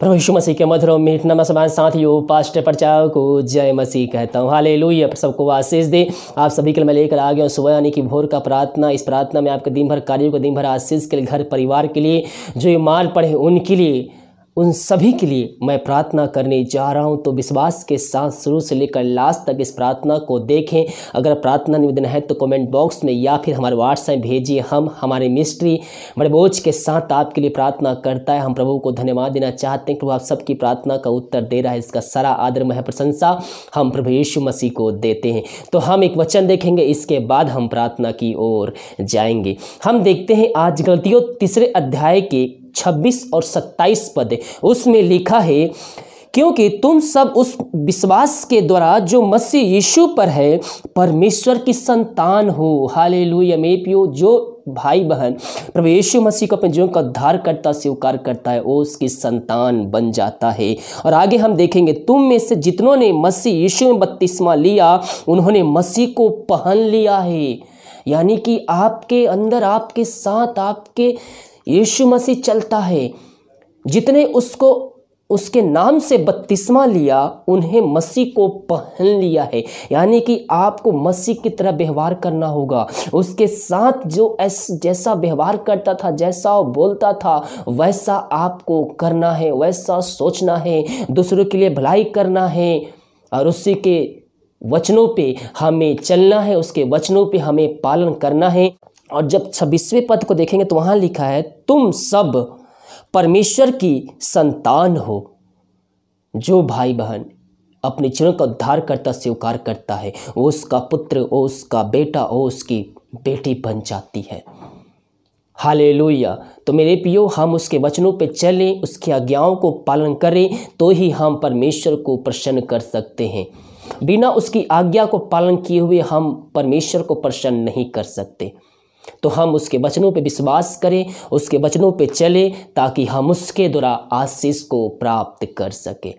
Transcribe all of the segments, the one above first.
प्रभु यीशु मसीह के मधुर मीठ नम समान साथियों पास्ट प्रचार को जय मसीह कहता हूँ हाले लोहिया सबको आशीष दे आप सभी के लिए मैं लेकर आ गया हूँ सुबह यानी कि भोर का प्रार्थना इस प्रार्थना में आपके दिन भर कार्यों को दिन भर आशीष के लिए घर परिवार के लिए जो ये माल पढ़े उनके लिए उन सभी के लिए मैं प्रार्थना करने जा रहा हूँ तो विश्वास के साथ शुरू से लेकर लास्ट तक इस प्रार्थना को देखें अगर प्रार्थना निवेदन है तो कमेंट बॉक्स में या फिर हमारे व्हाट्सएप भेजिए हम हमारे मिस्ट्री बड़े बोझ के साथ आपके लिए प्रार्थना करता है हम प्रभु को धन्यवाद देना चाहते हैं प्रभु आप सबकी प्रार्थना का उत्तर दे रहा है इसका सारा आदर मह प्रशंसा हम प्रभु यीशु मसीह को देते हैं तो हम एक वचन देखेंगे इसके बाद हम प्रार्थना की ओर जाएंगे हम देखते हैं आज गलतियों तीसरे अध्याय के 26 और 27 पद उसमें लिखा है क्योंकि तुम सब उस विश्वास के द्वारा जो मसीह यीशु पर है परमेश्वर की संतान हो हाले लुया मे पियो जो भाई बहन प्रभु यीशु मसीह को अपने जीवन का उद्धार करता स्वीकार करता है वो उसकी संतान बन जाता है और आगे हम देखेंगे तुम में से जितनों ने मसीह यीशु में बत्तीसवा लिया उन्होंने मसीह को पहन लिया है यानी कि आपके अंदर आपके साथ आपके यीशु मसीह चलता है जितने उसको उसके नाम से बत्तीसवा लिया उन्हें मसीह को पहन लिया है यानी कि आपको मसीह की तरह व्यवहार करना होगा उसके साथ जो ऐस जैसा व्यवहार करता था जैसा वो बोलता था वैसा आपको करना है वैसा सोचना है दूसरों के लिए भलाई करना है और उसी के वचनों पे हमें चलना है उसके वचनों पे हमें पालन करना है और जब छब्बीसवें पद को देखेंगे तो वहाँ लिखा है तुम सब परमेश्वर की संतान हो जो भाई बहन अपने चरण का उद्धार करता स्वीकार करता है वो उसका पुत्र वो उसका बेटा वो उसकी बेटी बन जाती है हाले तो मेरे पियो हम उसके वचनों पे चलें उसकी आज्ञाओं को पालन करें तो ही हम परमेश्वर को प्रसन्न कर सकते हैं बिना उसकी आज्ञा को पालन किए हुए हम परमेश्वर को प्रसन्न नहीं कर सकते तो हम उसके वचनों पे विश्वास करें उसके वचनों पे चलें ताकि हम उसके द्वारा आशीष को प्राप्त कर सकें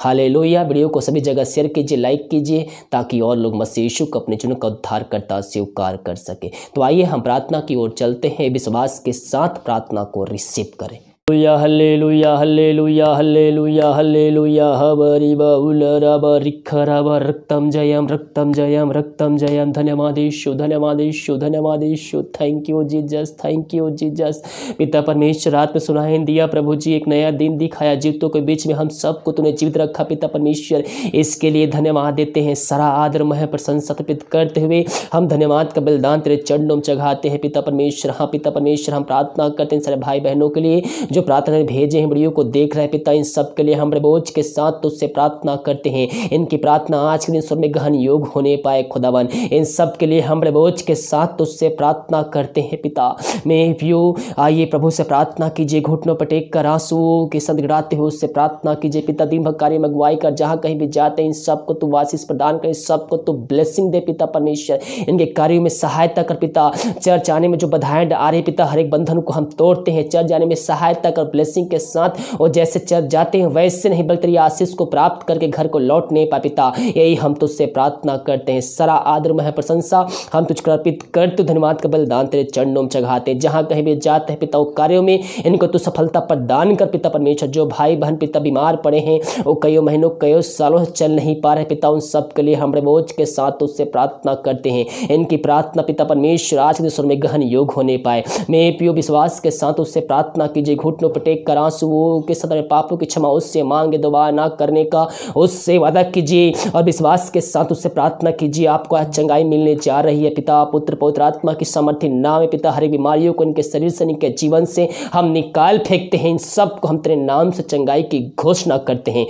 हाले लोहिया वीडियो को सभी जगह शेयर कीजिए लाइक कीजिए ताकि और लोग मसीह यीशु को अपने चुनों का उद्धारकर्ता स्वीकार कर सके तो आइए हम प्रार्थना की ओर चलते हैं विश्वास के साथ प्रार्थना को रिसीव करें लुया हल्ले लुया हल्ले लुया हल्ले लुया हल्ले लुया हबरी बहुल रब रिख रब रक्तम जयम रक्तम जयम रक्तम जयम धन्यवादेशु धन्यवादेशु धन्यवादेशु thank you Jesus thank you Jesus पिता परमेश्वर रात में सुनाई दिया प्रभु जी एक नया दिन दिखाया जीवतों के बीच में हम सबको तूने जीवित रखा पिता परमेश्वर इसके लिए धन्यवाद देते हैं सारा आदर मह प्रशंसा अर्पित करते हुए हम धन्यवाद का बलिदान तेरे चरणों में चढ़ाते हैं पिता परमेश्वर हाँ पिता परमेश्वर हम प्रार्थना करते हैं सारे भाई बहनों के लिए जो जो प्रार्थना भेजे हैं बड़ियों को देख रहे पिता इन सब के लिए हम बोझ के साथ तुझसे प्रार्थना करते हैं इनकी प्रार्थना आज के दिन स्वर में गहन योग होने पाए खुदावन इन सब के लिए हम बोझ के साथ तुझसे प्रार्थना करते हैं पिता मैं प्यो आइए प्रभु से प्रार्थना कीजिए घुटनों पर टेक कर आंसू के संत गिराते हुए उससे प्रार्थना कीजिए पिता दिन भर मंगवाई कर जहाँ कहीं भी जाते हैं इन सबको तू वासिस प्रदान कर इन सबको तू ब्लेसिंग दे पिता परमेश्वर इनके कार्यों में सहायता कर पिता चर्च आने में जो बधाएं आ रही पिता हर एक बंधन को हम तोड़ते हैं चर्च जाने में सहायता सहायता कर ब्लेसिंग के साथ वो जैसे चर्च जाते हैं वैसे नहीं बल्कि तेरी आशीष को प्राप्त करके घर को लौट नहीं पा पिता यही हम तुझसे प्रार्थना करते हैं सरा आदर मह प्रशंसा हम तुझको अर्पित कर तो धन्यवाद का बलिदान तेरे चरणों में चढ़ाते जहाँ कहीं भी जाते हैं पिता कार्यों में इनको तू सफलता प्रदान कर पिता परमेश्वर जो भाई बहन पिता बीमार पड़े हैं वो कई महीनों कई सालों से चल नहीं पा रहे पिता उन सब के लिए हमारे बोझ के साथ उससे प्रार्थना करते हैं इनकी प्रार्थना पिता परमेश्वर आज के दिन में गहन योग होने पाए मैं पियो विश्वास के साथ उससे प्रार्थना कीजिए घुटनों पर टेक कर आंसू के सदर पापों की क्षमा उससे मांगे दोबारा ना करने का उससे वादा कीजिए और विश्वास के साथ उससे प्रार्थना कीजिए आपको आज चंगाई मिलने जा रही है पिता पुत्र पौत्र आत्मा की समर्थि नाम है पिता हरी बीमारियों को इनके शरीर से इनके जीवन से हम निकाल फेंकते हैं इन सब को हम तेरे नाम से चंगाई की घोषणा करते हैं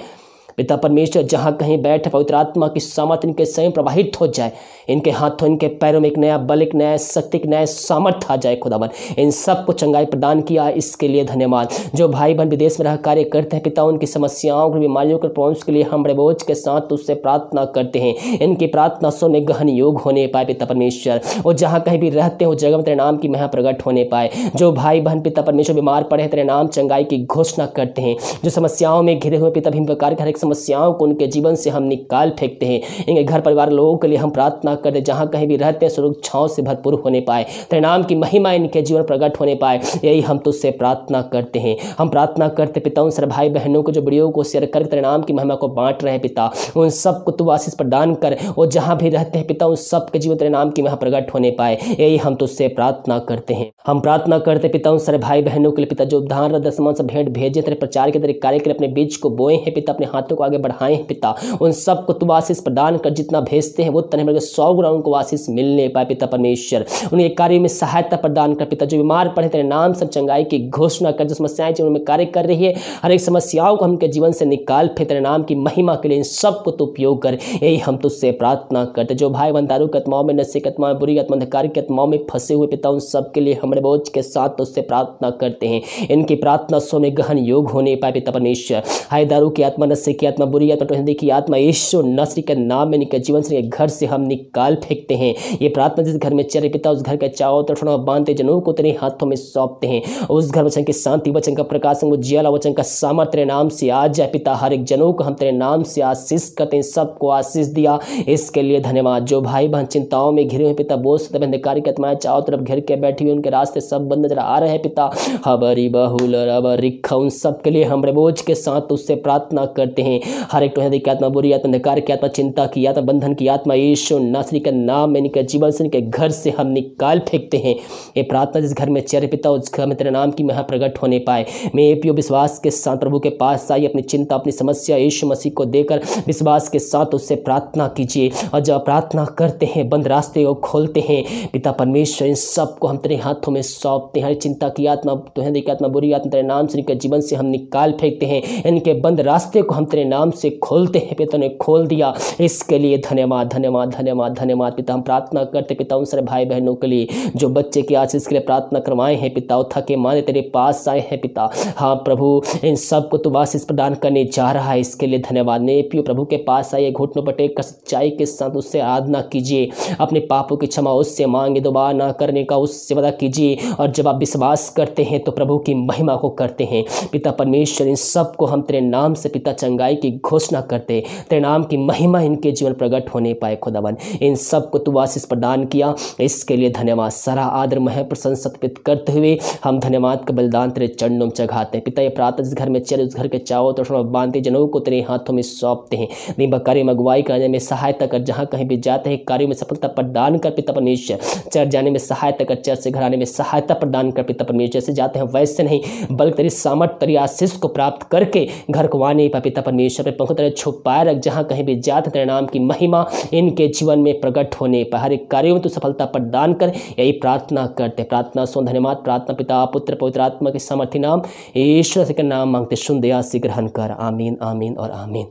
पिता परमेश्वर जहाँ कहीं बैठ पवित्र आत्मा की सामर्थ्य इनके स्वयं प्रवाहित हो जाए इनके हाथों इनके पैरों में एक नया बल एक नया शक्ति एक नया सामर्थ्य आ जाए खुदावन इन सबको चंगाई प्रदान किया इसके लिए धन्यवाद जो भाई बहन विदेश में रह कार्य करते हैं पिता उनकी समस्याओं की बीमारियों के पहुँच के लिए हम बड़े बोझ के साथ उससे प्रार्थना करते हैं इनकी प्रार्थना सुनने गहन योग होने पाए पिता परमेश्वर और जहाँ कहीं भी रहते हो जगह में तेरे नाम की महा प्रकट होने पाए जो भाई बहन पिता परमेश्वर बीमार पड़े तेरे नाम चंगाई की घोषणा करते हैं जो समस्याओं में घिरे हुए पिता भी प्रकार के हर एक समस्याओं को उनके जीवन से हम निकाल फेंकते हैं इनके घर परिवार लोगों के लिए हम प्रार्थना करते जहाँ कहीं भी रहते हैं सुरक्षाओं से भरपूर होने पाए तेरे नाम की महिमा इनके जीवन प्रकट होने पाए यही हम तुझसे प्रार्थना करते हैं हम प्रार्थना करते पिता उन सर भाई बहनों को जो वीडियो को शेयर कर तेरे नाम की महिमा को बांट रहे पिता उन सबको तू आशीष प्रदान कर और जहाँ भी रहते हैं पिता उन सबके जीवन तेरे नाम की महिमा प्रकट होने पाए यही हम तुझसे प्रार्थना करते हैं हम प्रार्थना करते पिता उन सर भाई बहनों के लिए पिता जो उद्धार दसमान से भेंट भेजे तेरे प्रचार के तेरे कार्य के लिए अपने बीज को बोए हैं पिता अपने हाथों को आगे बढ़ाए हैं पिता उन सबको तुम आशीष प्रदान कर जितना भेजते हैं वो तने बल्कि सौ गुना उनको आशीष मिलने पाए पिता परमेश्वर उनके कार्य में सहायता प्रदान कर पिता जो बीमार पड़े तेरे नाम से चंगाई की घोषणा कर जो समस्याएं जो उनमें कार्य कर रही है हर एक समस्याओं को हमके जीवन से निकाल फिर तेरे नाम की महिमा के लिए इन सबको तो उपयोग कर यही हम तुझसे प्रार्थना करते जो भाई बंदारू की आत्माओं में नशे की आत्माओं में बुरी आत्मा अंधकार की आत्माओं में फंसे हुए पिता उन सबके लिए हमारे बोझ के साथ तुझसे प्रार्थना करते हैं इनकी प्रार्थना सो में गहन योग होने पाए पिता परमेश्वर हाय दारू की आत्मा नशे की आत्मा बुरी आत्मा टोहंदे की आत्मा यीशु नसरी के नाम में निकल जीवन से घर से हम निकाल फेंकते हैं ये प्रार्थना जिस घर में चरे पिता उस घर के चाओ तरफ बांधते जनों को तेरे हाथों में सौंपते हैं उस घर वचन की शांति वचन का प्रकाश वो जियाला वचन का सामर्थ तेरे नाम से आज जाए पिता हर एक जनों को हम तेरे नाम से आशीष करते हैं सबको आशीष दिया इसके लिए धन्यवाद जो भाई बहन चिंताओं में घिरे हुए पिता बोझ तब अंधकारी के तुम्हारे तरफ घिर के बैठी हुई उनके रास्ते सब बंद नजर आ रहे हैं पिता हबरी बहुल रिखा उन सब के लिए हम बोझ के साथ उससे प्रार्थना करते हैं हैं हर एक तोहद की आत्मा बुरी आत्मा नकार की आत्मा चिंता की आत्मा बंधन की आत्मा यीशु नासरी का नाम यानी के जीवन से इनके घर से हम निकाल फेंकते हैं ये प्रार्थना जिस घर में चेहरे पिता उस घर में तेरे नाम की महा प्रकट होने पाए मैं ये पियो विश्वास के साथ प्रभु के पास आई अपनी चिंता अपनी समस्या यीशु मसीह को देकर विश्वास के साथ उससे प्रार्थना कीजिए और जब प्रार्थना करते हैं बंद रास्ते को खोलते हैं पिता परमेश्वर इन सबको हम तेरे हाथों में सौंपते हैं हर चिंता की आत्मा तुहद तो की आत्मा बुरी आत्मा तेरे नाम से इनके जीवन से हम निकाल फेंकते हैं इनके बंद रास्ते को हम तेरे तेरे नाम से खोलते हैं पिता ने खोल दिया इसके लिए धन्यवाद धन्यवाद धन्यवाद धन्यवाद पिता हम प्रार्थना करते पिता उन सारे भाई बहनों के लिए जो बच्चे की आशीष के लिए प्रार्थना करवाए हैं पिता थके माने तेरे पास आए हैं पिता हाँ प्रभु इन सबको तुम आशीष प्रदान करने जा रहा है इसके लिए धन्यवाद ने पियो प्रभु के पास आइए घुटनों पर टेक कर सच्चाई के साथ उससे आराधना कीजिए अपने पापों की क्षमा उससे मांगे दोबारा ना करने का उससे वादा कीजिए और जब आप विश्वास करते हैं तो प्रभु की महिमा को करते हैं पिता परमेश्वर इन सबको हम तेरे नाम से पिता चंगाई सच्चाई की घोषणा करते तेरे नाम की महिमा इनके जीवन प्रकट होने पाए खुदावन इन सब को तू आशीष प्रदान किया इसके लिए धन्यवाद सारा आदर मह प्रशंसा अर्पित करते हुए हम धन्यवाद का बलिदान तेरे चरणों में चढ़ाते हैं पिता ये प्रार्थना जिस घर में चले उस घर के चावो तो बांधते जनऊ को तेरे हाथों में सौंपते हैं दिन कार्य में अगुवाई करने में सहायता कर जहाँ कहीं भी जाते हैं कार्यों में सफलता प्रदान कर पिता परमेश्वर चर जाने में सहायता कर चर से घर आने में सहायता प्रदान कर पिता परमेश्वर जैसे जाते हैं वैसे नहीं बल्कि तेरी सामर्थ तेरी आशीष को प्राप्त करके घर को आने पर पिता परमेश्वर परमेश्वर ने प्रभु तरह छुपाए रख जहाँ कहीं भी जात तेरे नाम की महिमा इनके जीवन में प्रकट होने पर हर एक कार्यों में तो सफलता प्रदान कर यही प्रार्थना करते प्रार्थना सुन धन्यवाद प्रार्थना पिता पुत्र पवित्र आत्मा के समर्थी नाम ईश्वर से नाम मांगते सुन दया से ग्रहण कर आमीन आमीन और आमीन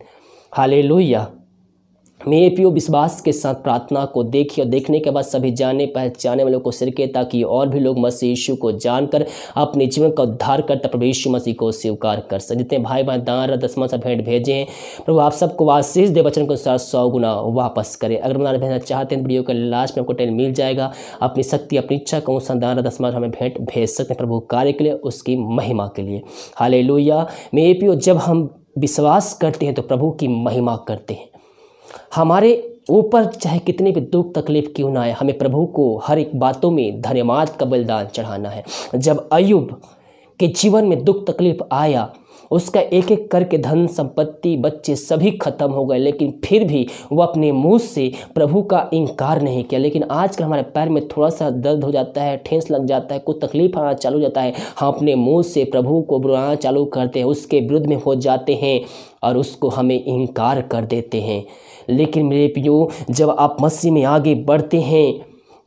हाले मेरे प्रियो विश्वास के साथ प्रार्थना को देखिए और देखने के बाद सभी जाने पहचाने वालों को सिरके ताकि और भी लोग मसीह यीशु को जानकर अपने जीवन का उद्धार करता प्रभु यीशु मसीह को स्वीकार कर सकें जितने भाई बहन दान दसमा सा भेंट भेजे हैं प्रभु आप सबको आशीष दे वचन के अनुसार सौ गुना वापस करें अगर दान भेजना अच्छा चाहते हैं वीडियो के लास्ट में आपको टेल मिल जाएगा अपनी शक्ति अपनी इच्छा का अनुसार दान दसमा हमें भेंट भेज सकते हैं प्रभु कार्य के लिए उसकी महिमा के लिए हाले मेरे प्रियो जब हम विश्वास करते हैं तो प्रभु की महिमा करते हैं हमारे ऊपर चाहे कितने भी दुख तकलीफ क्यों ना आए हमें प्रभु को हर एक बातों में धन्यवाद का बलिदान चढ़ाना है जब अयुब के जीवन में दुख तकलीफ आया उसका एक एक करके धन संपत्ति बच्चे सभी खत्म हो गए लेकिन फिर भी वह अपने मुंह से प्रभु का इनकार नहीं किया लेकिन आजकल हमारे पैर में थोड़ा सा दर्द हो जाता है ठेस लग जाता है कुछ तकलीफ आना चालू हो जाता है हम हाँ अपने मुंह से प्रभु को बुलाना चालू करते हैं उसके विरुद्ध में हो जाते हैं और उसको हमें इनकार कर देते हैं लेकिन मेरे पियो जब आप मसीह में आगे बढ़ते हैं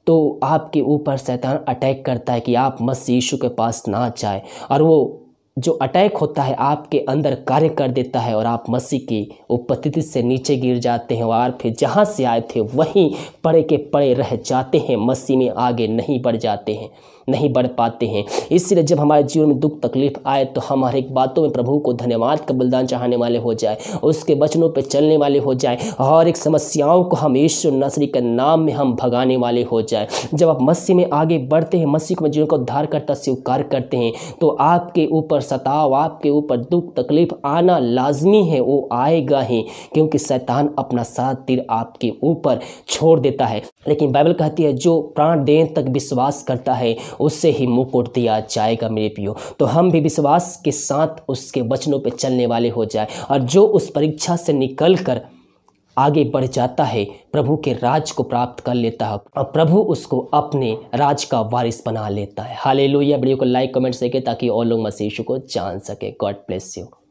तो आपके ऊपर शैतान अटैक करता है कि आप मसीह यीशु के पास ना जाए और वो जो अटैक होता है आपके अंदर कार्य कर देता है और आप मसीह की उपस्थिति से नीचे गिर जाते हैं और फिर जहाँ से आए थे वहीं पड़े के पड़े रह जाते हैं मसीह में आगे नहीं बढ़ जाते हैं नहीं बढ़ पाते हैं इसलिए जब हमारे जीवन में दुख तकलीफ आए तो हम हर एक बातों में प्रभु को धन्यवाद का बलिदान चाहने वाले हो जाए उसके वचनों पर चलने वाले हो जाए हर एक समस्याओं को हम ईश्वर नसरी के नाम में हम भगाने वाले हो जाए जब आप मसीह में आगे बढ़ते हैं मसीह को जीवन को उद्धार करता स्वीकार करते हैं तो आपके ऊपर सताव आपके ऊपर दुख तकलीफ आना लाजमी है वो आएगा ही क्योंकि शैतान अपना साथ तिर आपके ऊपर छोड़ देता है लेकिन बाइबल कहती है जो प्राण देने तक विश्वास करता है उससे ही मुकुट दिया जाएगा मेरे पियो तो हम भी विश्वास के साथ उसके वचनों पर चलने वाले हो जाए और जो उस परीक्षा से निकल कर आगे बढ़ जाता है प्रभु के राज को प्राप्त कर लेता है और प्रभु उसको अपने राज का वारिस बना लेता है हाले लोहिया वीडियो को लाइक कमेंट सके ताकि और लोग मसीशु को जान सके गॉड ब्लेस यू